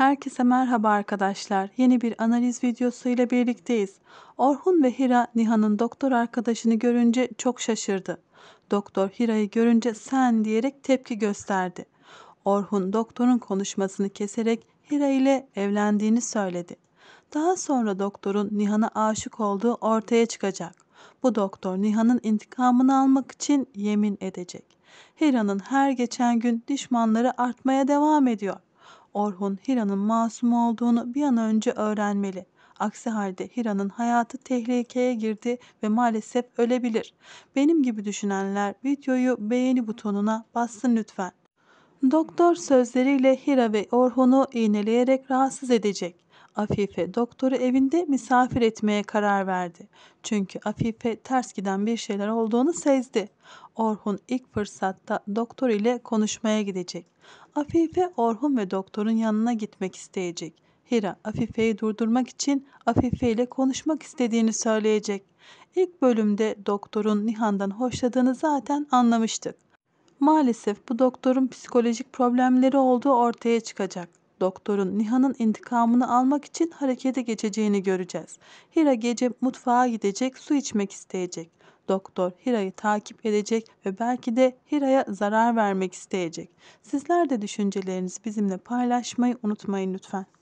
Herkese merhaba arkadaşlar. Yeni bir analiz videosuyla birlikteyiz. Orhun ve Hira Nihan'ın doktor arkadaşını görünce çok şaşırdı. Doktor Hira'yı görünce sen diyerek tepki gösterdi. Orhun doktorun konuşmasını keserek Hira ile evlendiğini söyledi. Daha sonra doktorun Nihan'a aşık olduğu ortaya çıkacak. Bu doktor Nihan'ın intikamını almak için yemin edecek. Hira'nın her geçen gün düşmanları artmaya devam ediyor. Orhun Hira'nın masum olduğunu bir an önce öğrenmeli. Aksi halde Hira'nın hayatı tehlikeye girdi ve maalesef ölebilir. Benim gibi düşünenler videoyu beğeni butonuna bassın lütfen. Doktor sözleriyle Hira ve Orhun'u iğneleyerek rahatsız edecek. Afife doktoru evinde misafir etmeye karar verdi. Çünkü Afife ters giden bir şeyler olduğunu sezdi. Orhun ilk fırsatta doktor ile konuşmaya gidecek. Afife Orhun ve doktorun yanına gitmek isteyecek. Hira Afife'yi durdurmak için Afife ile konuşmak istediğini söyleyecek. İlk bölümde doktorun Nihan'dan hoşladığını zaten anlamıştık. Maalesef bu doktorun psikolojik problemleri olduğu ortaya çıkacak doktorun Nihan'ın intikamını almak için harekete geçeceğini göreceğiz. Hira gece mutfağa gidecek, su içmek isteyecek. Doktor Hira'yı takip edecek ve belki de Hira'ya zarar vermek isteyecek. Sizler de düşüncelerinizi bizimle paylaşmayı unutmayın lütfen.